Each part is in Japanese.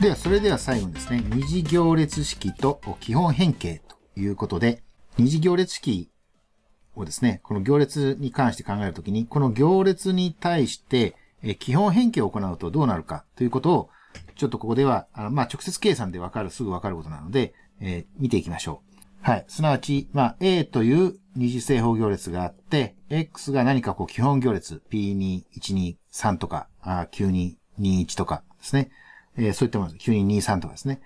では、それでは最後にですね、二次行列式と基本変形ということで、二次行列式をですね、この行列に関して考えるときに、この行列に対して基本変形を行うとどうなるかということを、ちょっとここでは、あまあ、直接計算でわかる、すぐわかることなので、えー、見ていきましょう。はい。すなわち、まあ、A という二次正方行列があって、X が何かこう基本行列、P2、1、2、3とか、あ9、2、2、1とかですね。えー、そういったものです。9223とかですね。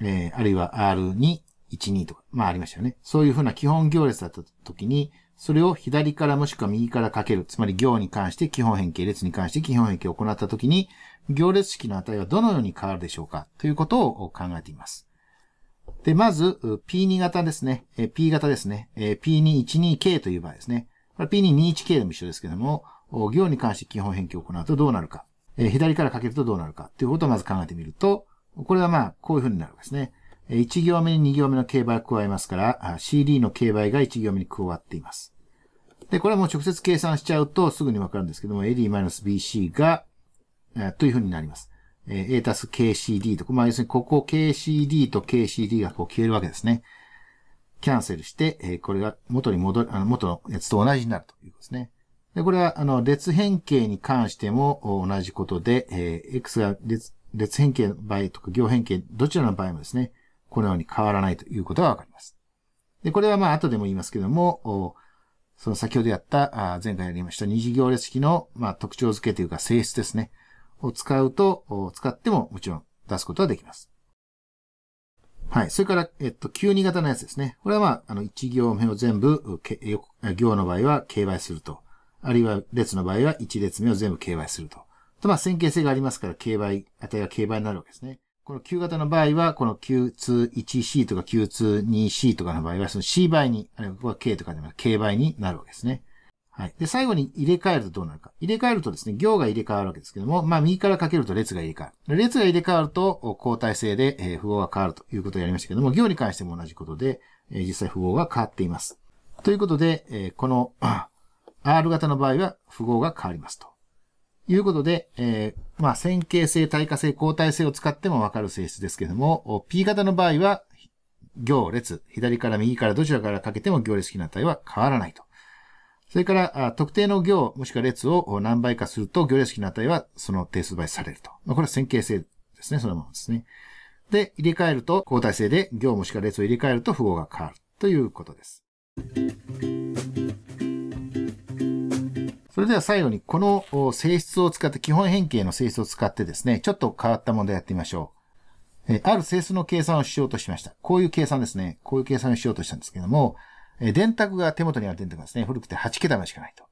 えー、あるいは R2、12とか、まあありましたよね。そういうふうな基本行列だった時に、それを左からもしくは右からかける。つまり行に関して基本変形、列に関して基本変形を行った時に、行列式の値はどのように変わるでしょうかということを考えています。で、まず、P2 型ですね。P 型ですね。P212K という場合ですね。P221K でも一緒ですけども、行に関して基本変形を行うとどうなるかえ左からかけるとどうなるかということをまず考えてみると、これはまあ、こういうふうになるわけですね。1行目に2行目の競倍を加えますから、CD の競売が1行目に加わっています。で、これはもう直接計算しちゃうとすぐにわかるんですけども、AD-BC が、というふうになります。A たす KCD と、まあ要するにここ KCD と KCD がこう消えるわけですね。キャンセルして、これが元に戻る、あの元のやつと同じになるということですね。で、これは、あの、列変形に関しても同じことで、えー、x が列列変形の場合とか行変形、どちらの場合もですね、このように変わらないということがわかります。で、これはまあ、後でも言いますけども、その先ほどやった、あ前回やりました二次行列式の、まあ、特徴付けというか性質ですね、を使うと、使ってももちろん出すことはできます。はい。それから、えっと、Q2 型のやつですね。これはまあ、あの、1行目を全部、行の場合は、形売すると。あるいは列の場合は1列目を全部競売すると。と、まあ、線形性がありますから、競売、値が競売になるわけですね。この Q 型の場合は、この旧2 1 c とか旧2 2 c とかの場合は、その C 倍に、あるいはここは K とかでも K 倍になるわけですね。はい。で、最後に入れ替えるとどうなるか。入れ替えるとですね、行が入れ替わるわけですけども、まあ、右からかけると列が入れ替わる。列が入れ替わると、交代性で、えー、符号が変わるということをやりましたけども、行に関しても同じことで、えー、実際符号が変わっています。ということで、えー、この、R 型の場合は符号が変わりますと。いうことで、えー、まあ、線形性、対化性、交代性を使ってもわかる性質ですけれども、P 型の場合は、行列、左から右からどちらからかけても行列式の値は変わらないと。それから、特定の行、もしくは列を何倍かすると、行列式の値はその定数倍されると。まあ、これは線形性ですね、そのものですね。で、入れ替えると、交代性で行もしくは列を入れ替えると符号が変わるということです。それでは最後にこの性質を使って、基本変形の性質を使ってですね、ちょっと変わった問題やってみましょう。えある性質の計算をしようとしました。こういう計算ですね。こういう計算をしようとしたんですけども、え電卓が手元にある電卓ですね、古くて8桁までしかないと。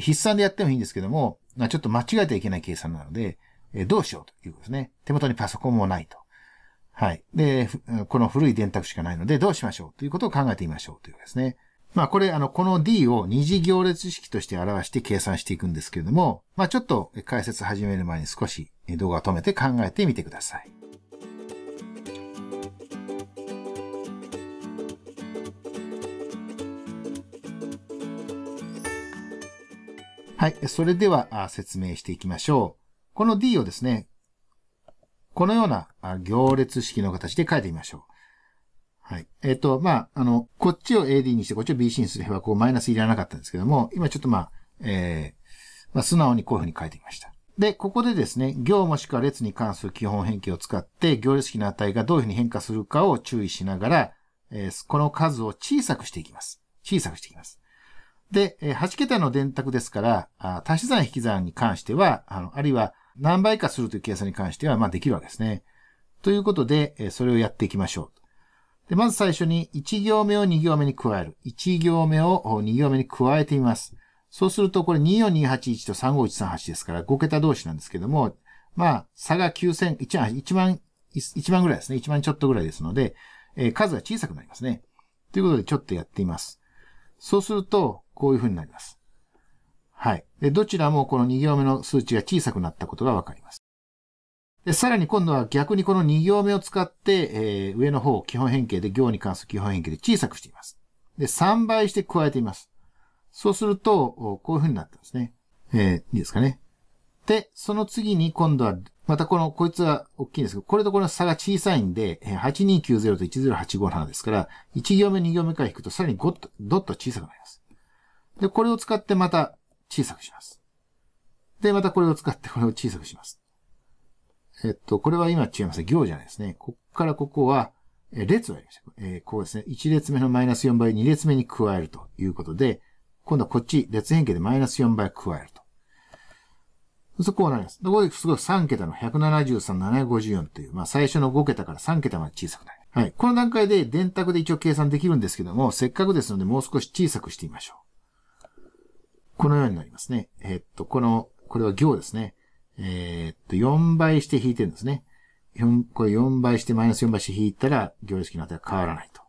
筆算でやってもいいんですけども、ちょっと間違えてはいけない計算なので、えどうしようということですね。手元にパソコンもないと。はい。で、この古い電卓しかないので、どうしましょうということを考えてみましょうということですね。まあこれ、あの、この D を二次行列式として表して計算していくんですけれども、まあちょっと解説始める前に少し動画を止めて考えてみてください。はい。それでは説明していきましょう。この D をですね、このような行列式の形で書いてみましょう。はい。えっ、ー、と、まあ、あの、こっちを AD にして、こっちを BC にすれば、こう、マイナスいらなかったんですけども、今ちょっとまあ、えー、まあ、素直にこういうふうに書いてみました。で、ここでですね、行もしくは列に関する基本変形を使って、行列式の値がどういうふうに変化するかを注意しながら、えー、この数を小さくしていきます。小さくしていきます。で、え8桁の電卓ですから、あ足し算引き算に関しては、あの、あるいは何倍かするという計算に関しては、まあ、できるわけですね。ということで、えそれをやっていきましょう。で、まず最初に1行目を2行目に加える。1行目を2行目に加えてみます。そうすると、これ24281と35138ですから、5桁同士なんですけども、まあ、差が9000、1万、1万ぐらいですね。1万ちょっとぐらいですので、えー、数が小さくなりますね。ということで、ちょっとやってみます。そうすると、こういう風になります。はい。で、どちらもこの2行目の数値が小さくなったことがわかります。で、さらに今度は逆にこの2行目を使って、えー、上の方、を基本変形で、行に関する基本変形で小さくしています。で、3倍して加えています。そうすると、こういう風になったんですね。えー、いいですかね。で、その次に今度は、またこの、こいつは大きいんですけど、これとこの差が小さいんで、8290と1085なんですから、1行目2行目から引くとさらに5と、ドッと小さくなります。で、これを使ってまた小さくします。で、またこれを使ってこれを小さくします。えっと、これは今違います。行じゃないですね。こっからここは、え列をやりましう。えー、こうですね。1列目のマイナス4倍、2列目に加えるということで、今度はこっち、列変形でマイナス4倍加えると。そうするとこうなります。ここですごい3桁の173、754という、まあ最初の5桁から3桁まで小さくなる。はい。この段階で電卓で一応計算できるんですけども、せっかくですのでもう少し小さくしてみましょう。このようになりますね。えー、っと、この、これは行ですね。えー、っと、4倍して引いてるんですね。4これ4倍してマイナス4倍して引いたら、行列式の値は変わらないと。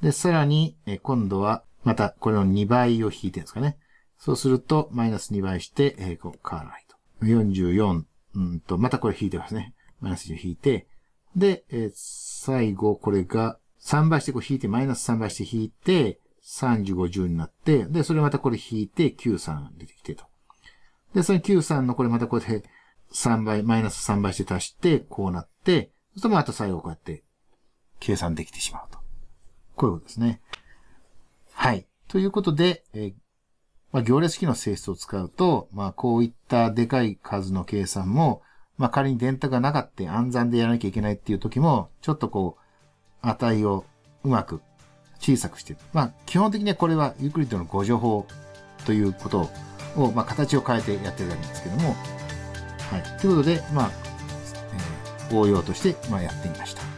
で、さらに、え今度は、またこれの2倍を引いてるんですかね。そうすると、マイナス2倍して、えー、こう変わらないと。44、うんと、またこれ引いてますね。マイナス10引いて、で、えー、最後、これが、3倍してこう引いて、マイナス3倍して引いて、3 5 1 0になって、で、それまたこれ引いて、93出てきてと。で、その93のこれまたこれて、3倍、マイナス3倍して足して、こうなって、そしらまた最後こうやって計算できてしまうと。こういうことですね。はい。ということで、えー、まあ、行列式の性質を使うと、まあ、こういったでかい数の計算も、まあ、仮に電卓がなかった暗算でやらなきゃいけないっていう時も、ちょっとこう、値をうまく小さくしてまあ、基本的にはこれはユークリッドの誤助法ということを、まあ、形を変えてやってるわけんですけども、はい。ということで、まあ、えー、応用として、まあ、やってみました。